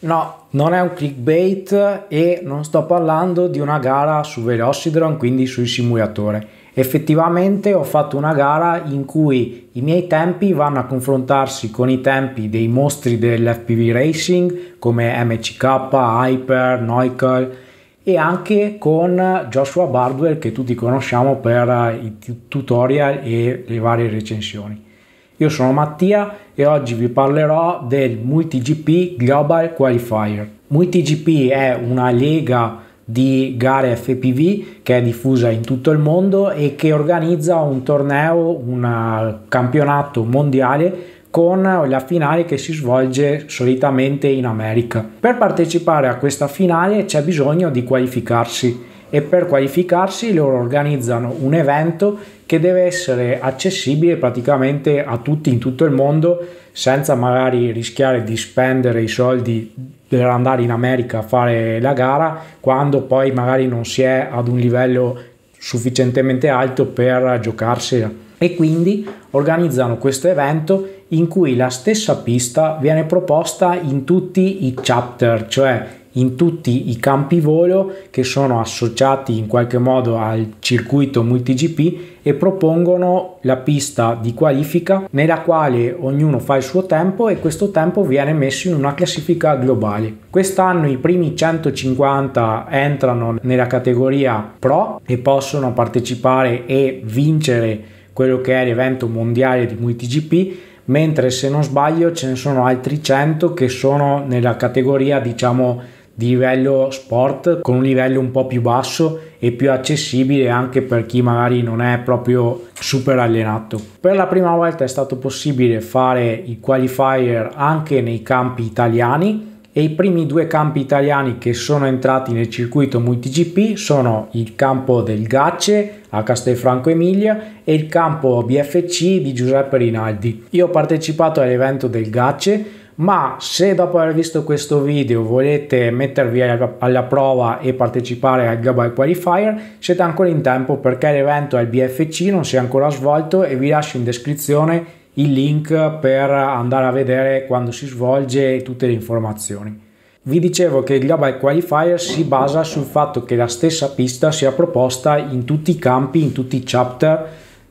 No, non è un clickbait e non sto parlando di una gara su Velocidron, quindi sul simulatore. Effettivamente ho fatto una gara in cui i miei tempi vanno a confrontarsi con i tempi dei mostri dell'FPV Racing come MCK, Hyper, Neukel e anche con Joshua Bardwell che tutti conosciamo per i tutorial e le varie recensioni. Io sono Mattia e oggi vi parlerò del MultiGP Global Qualifier. MultiGP è una lega di gare FPV che è diffusa in tutto il mondo e che organizza un torneo, un campionato mondiale con la finale che si svolge solitamente in America. Per partecipare a questa finale c'è bisogno di qualificarsi e per qualificarsi loro organizzano un evento che deve essere accessibile praticamente a tutti in tutto il mondo senza magari rischiare di spendere i soldi per andare in America a fare la gara quando poi magari non si è ad un livello sufficientemente alto per giocarsela e quindi organizzano questo evento in cui la stessa pista viene proposta in tutti i chapter, cioè in tutti i campi volo che sono associati in qualche modo al circuito MultiGP e propongono la pista di qualifica nella quale ognuno fa il suo tempo e questo tempo viene messo in una classifica globale. Quest'anno i primi 150 entrano nella categoria Pro e possono partecipare e vincere quello che è l'evento mondiale di MultiGP mentre se non sbaglio ce ne sono altri 100 che sono nella categoria diciamo di livello sport con un livello un po' più basso e più accessibile anche per chi magari non è proprio super allenato. Per la prima volta è stato possibile fare i qualifier anche nei campi italiani e i primi due campi italiani che sono entrati nel circuito MultiGP sono il campo del Gacce a Castelfranco Emilia e il campo BFC di Giuseppe Rinaldi. Io ho partecipato all'evento del Gacce ma se dopo aver visto questo video volete mettervi alla prova e partecipare al Global Qualifier siete ancora in tempo perché l'evento al BFC non si è ancora svolto e vi lascio in descrizione il link per andare a vedere quando si svolge e tutte le informazioni. Vi dicevo che il Global Qualifier si basa sul fatto che la stessa pista sia proposta in tutti i campi, in tutti i chapter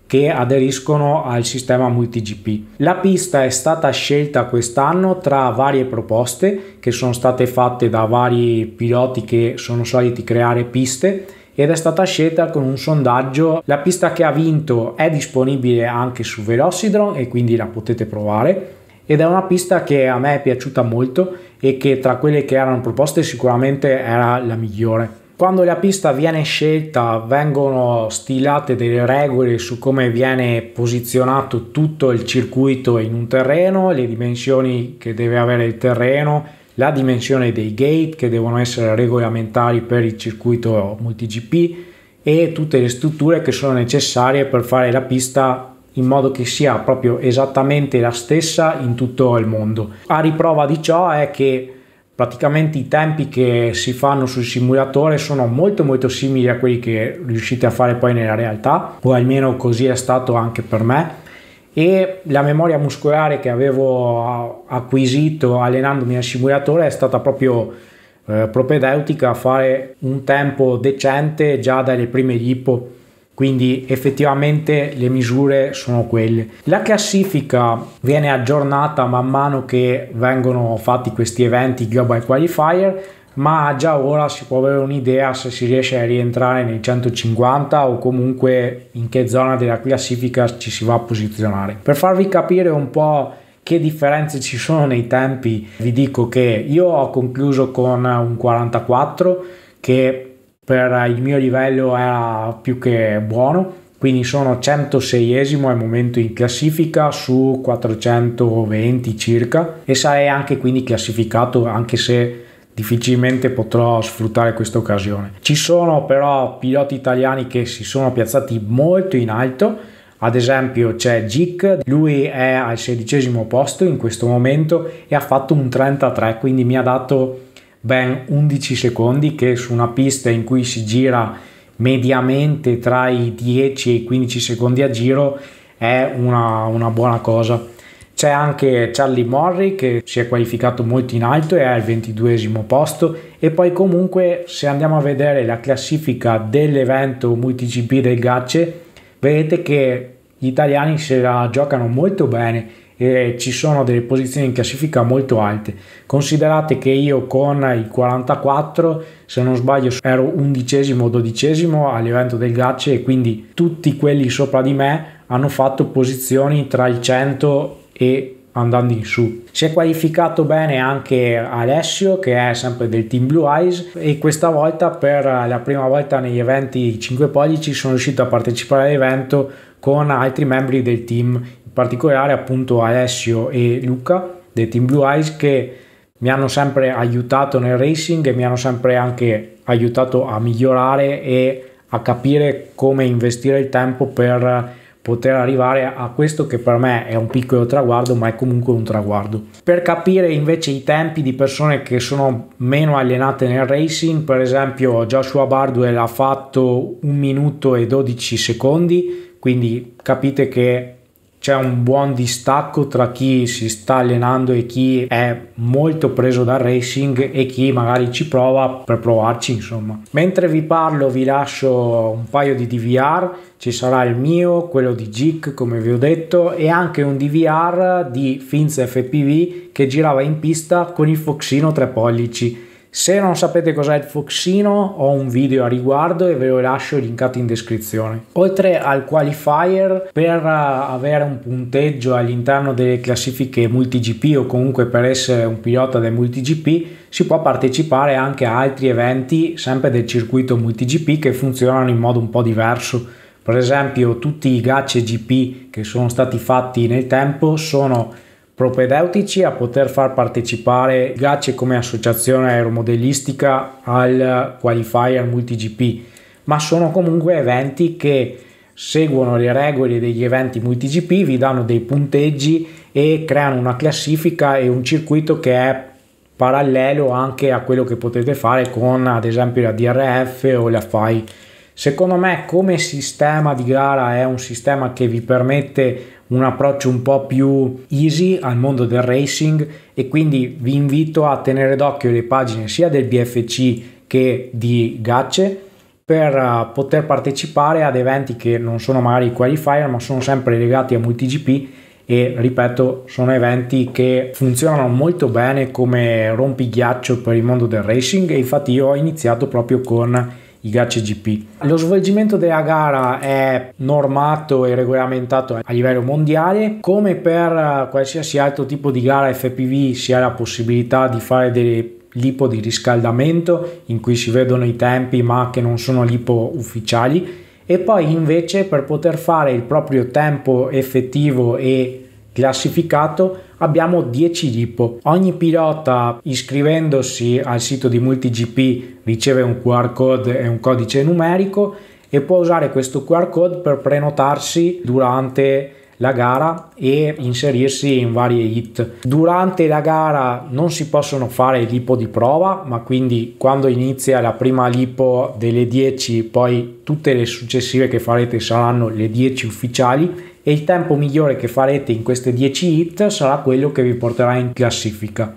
che aderiscono al sistema MultiGP. La pista è stata scelta quest'anno tra varie proposte che sono state fatte da vari piloti che sono soliti creare piste ed è stata scelta con un sondaggio. La pista che ha vinto è disponibile anche su Velocidron e quindi la potete provare ed è una pista che a me è piaciuta molto e che tra quelle che erano proposte sicuramente era la migliore. Quando la pista viene scelta vengono stilate delle regole su come viene posizionato tutto il circuito in un terreno, le dimensioni che deve avere il terreno, la dimensione dei gate che devono essere regolamentari per il circuito MultiGP e tutte le strutture che sono necessarie per fare la pista in modo che sia proprio esattamente la stessa in tutto il mondo. A riprova di ciò è che praticamente i tempi che si fanno sul simulatore sono molto molto simili a quelli che riuscite a fare poi nella realtà o almeno così è stato anche per me e la memoria muscolare che avevo eh, acquisito allenandomi al simulatore è stata proprio eh, propedeutica a fare un tempo decente già dalle prime lipo quindi effettivamente le misure sono quelle. La classifica viene aggiornata man mano che vengono fatti questi eventi Global Qualifier, ma già ora si può avere un'idea se si riesce a rientrare nei 150 o comunque in che zona della classifica ci si va a posizionare. Per farvi capire un po' che differenze ci sono nei tempi, vi dico che io ho concluso con un 44 che per il mio livello era più che buono quindi sono 106esimo al momento in classifica su 420 circa e sarei anche quindi classificato anche se difficilmente potrò sfruttare questa occasione. Ci sono però piloti italiani che si sono piazzati molto in alto, ad esempio c'è Gic, lui è al sedicesimo posto in questo momento e ha fatto un 33, quindi mi ha dato ben 11 secondi che su una pista in cui si gira mediamente tra i 10 e i 15 secondi a giro è una, una buona cosa. C'è anche Charlie Morri che si è qualificato molto in alto e è al 22 posto e poi comunque se andiamo a vedere la classifica dell'evento multi-GP del Gacce vedete che gli italiani se la giocano molto bene eh, ci sono delle posizioni in classifica molto alte. Considerate che io con i 44, se non sbaglio, ero undicesimo o dodicesimo all'evento del Gacce e quindi tutti quelli sopra di me hanno fatto posizioni tra il 100 e andando in su. Si è qualificato bene anche Alessio che è sempre del team Blue Eyes e questa volta per la prima volta negli eventi 5 pollici sono riuscito a partecipare all'evento con altri membri del team particolare appunto Alessio e Luca, detti Team Blue Eyes, che mi hanno sempre aiutato nel racing e mi hanno sempre anche aiutato a migliorare e a capire come investire il tempo per poter arrivare a questo che per me è un piccolo traguardo ma è comunque un traguardo. Per capire invece i tempi di persone che sono meno allenate nel racing, per esempio Joshua Bardwell ha fatto 1 minuto e 12 secondi, quindi capite che c'è un buon distacco tra chi si sta allenando e chi è molto preso dal racing e chi magari ci prova per provarci insomma mentre vi parlo vi lascio un paio di DVR ci sarà il mio quello di Gic come vi ho detto e anche un DVR di Finz FPV che girava in pista con il Foxino 3 pollici se non sapete cos'è il Foxino ho un video a riguardo e ve lo lascio linkato in descrizione. Oltre al qualifier per eh, avere un punteggio all'interno delle classifiche MultiGP o comunque per essere un pilota del MultiGP si può partecipare anche a altri eventi sempre del circuito MultiGP che funzionano in modo un po' diverso. Per esempio tutti i gace GP che sono stati fatti nel tempo sono propedeutici a poter far partecipare Gacce come associazione aeromodellistica al qualifier MultiGP, ma sono comunque eventi che seguono le regole degli eventi MultiGP, vi danno dei punteggi e creano una classifica e un circuito che è parallelo anche a quello che potete fare con ad esempio la DRF o la FAI. Secondo me come sistema di gara è un sistema che vi permette un approccio un po' più easy al mondo del racing e quindi vi invito a tenere d'occhio le pagine sia del BFC che di Gacce per eh, poter partecipare ad eventi che non sono magari qualifier ma sono sempre legati a MultiGP e ripeto sono eventi che funzionano molto bene come rompighiaccio per il mondo del racing e infatti io ho iniziato proprio con GACI GP. Lo svolgimento della gara è normato e regolamentato a livello mondiale, come per qualsiasi altro tipo di gara FPV si ha la possibilità di fare delle lipo di riscaldamento in cui si vedono i tempi ma che non sono lipo ufficiali e poi invece per poter fare il proprio tempo effettivo e classificato abbiamo 10 Lippo. Ogni pilota iscrivendosi al sito di MultiGP riceve un QR code e un codice numerico e può usare questo QR code per prenotarsi durante la gara e inserirsi in varie hit. Durante la gara non si possono fare lipo di prova, ma quindi quando inizia la prima lipo delle 10, poi tutte le successive che farete saranno le 10 ufficiali e il tempo migliore che farete in queste 10 hit sarà quello che vi porterà in classifica.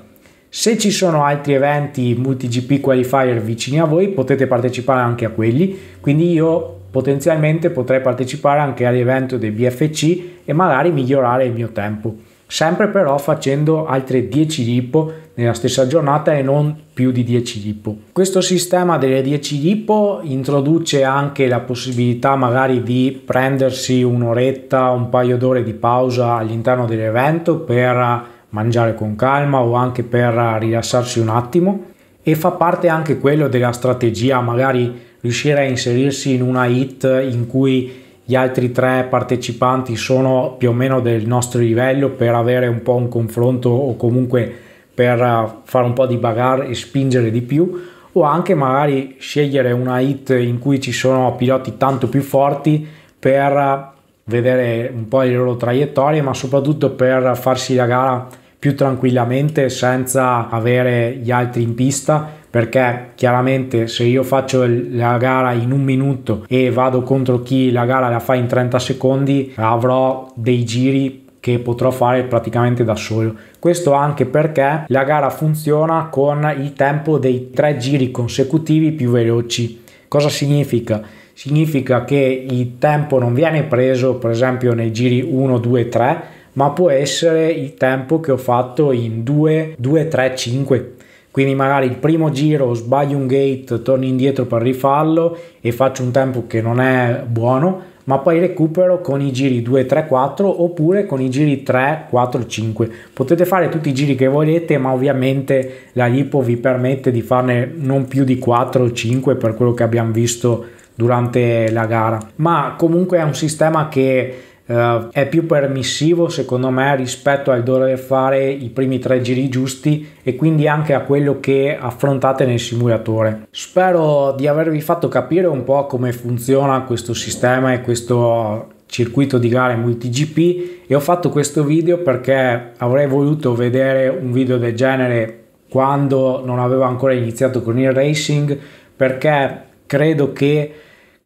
Se ci sono altri eventi MultiGP Qualifier vicini a voi potete partecipare anche a quelli, quindi io potenzialmente potrei partecipare anche all'evento dei BFC e magari migliorare il mio tempo sempre però facendo altre 10 lipo nella stessa giornata e non più di 10 lipo. Questo sistema delle 10 lipo introduce anche la possibilità magari di prendersi un'oretta, un paio d'ore di pausa all'interno dell'evento per mangiare con calma o anche per rilassarsi un attimo e fa parte anche quello della strategia, magari riuscire a inserirsi in una hit in cui gli altri tre partecipanti sono più o meno del nostro livello per avere un po' un confronto o comunque per eh, fare un po' di bagarre e spingere di più o anche magari scegliere una hit in cui ci sono piloti tanto più forti per eh, vedere un po' le loro traiettorie ma soprattutto per farsi la gara più tranquillamente senza avere gli altri in pista perché chiaramente se io faccio la gara in un minuto e vado contro chi la gara la fa in 30 secondi avrò dei giri che potrò fare praticamente da solo. Questo anche perché la gara funziona con il tempo dei tre giri consecutivi più veloci. Cosa significa? Significa che il tempo non viene preso per esempio nei giri 1, 2, 3, ma può essere il tempo che ho fatto in 2, 2, 3, 5, quindi magari il primo giro sbaglio un gate, torno indietro per rifarlo e faccio un tempo che non è buono, ma poi recupero con i giri 2, 3, 4 oppure con i giri 3, 4, 5. Potete fare tutti i giri che volete, ma ovviamente la lipo vi permette di farne non più di 4 o 5 per quello che abbiamo visto durante la gara. Ma comunque è un sistema che Uh, è più permissivo secondo me rispetto al dover fare i primi tre giri giusti e quindi anche a quello che affrontate nel simulatore. Spero di avervi fatto capire un po' come funziona questo sistema e questo circuito di gare MultiGP e ho fatto questo video perché avrei voluto vedere un video del genere quando non avevo ancora iniziato con il racing perché credo che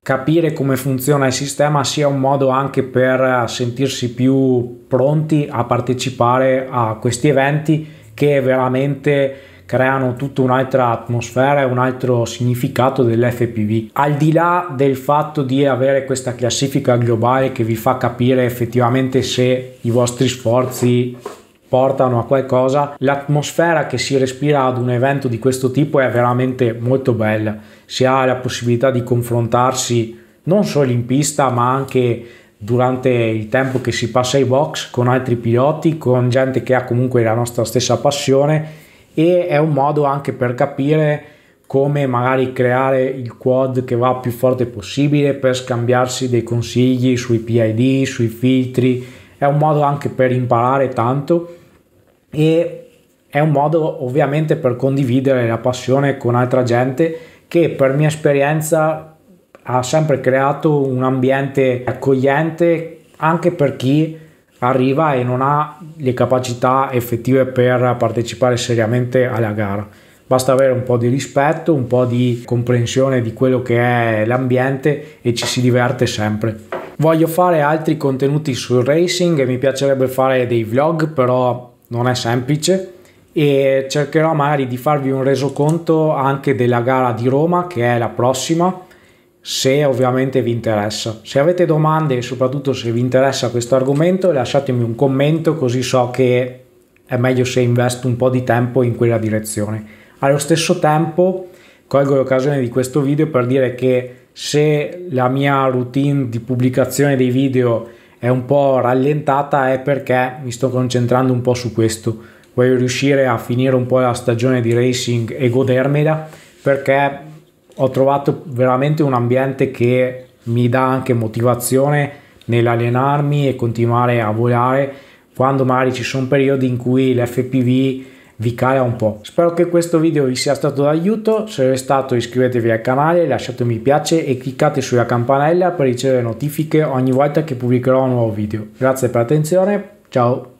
capire come funziona il sistema sia un modo anche per eh, sentirsi più pronti a partecipare a questi eventi che veramente creano tutta un'altra atmosfera e un altro significato dell'FPV. Al di là del fatto di avere questa classifica globale che vi fa capire effettivamente se i vostri sforzi portano a qualcosa, l'atmosfera che si respira ad un evento di questo tipo è veramente molto bella. Si ha la possibilità di confrontarsi non solo in pista, ma anche durante il tempo che si passa ai box con altri piloti, con gente che ha comunque la nostra stessa passione e è un modo anche per capire come magari creare il quad che va più forte possibile per scambiarsi dei consigli sui PID, sui filtri, è un modo anche per imparare tanto e è un modo ovviamente per condividere la passione con altra gente che per mia esperienza ha sempre creato un ambiente accogliente anche per chi arriva e non ha le capacità effettive per partecipare seriamente alla gara. Basta avere un po' di rispetto, un po' di comprensione di quello che è l'ambiente e ci si diverte sempre. Voglio fare altri contenuti sul racing e mi piacerebbe fare dei vlog, però non è semplice e cercherò magari di farvi un resoconto anche della gara di Roma che è la prossima se ovviamente vi interessa se avete domande e soprattutto se vi interessa questo argomento lasciatemi un commento così so che è meglio se investo un po' di tempo in quella direzione allo stesso tempo colgo l'occasione di questo video per dire che se la mia routine di pubblicazione dei video è un po' rallentata è perché mi sto concentrando un po' su questo. Voglio riuscire a finire un po' la stagione di racing e godermela perché ho trovato veramente un ambiente che mi dà anche motivazione nell'allenarmi e continuare a volare quando magari ci sono periodi in cui l'FPV vi cala un po'. Spero che questo video vi sia stato d'aiuto, se lo è stato iscrivetevi al canale, lasciate un mi piace e cliccate sulla campanella per ricevere notifiche ogni volta che pubblicherò un nuovo video. Grazie per l'attenzione, ciao!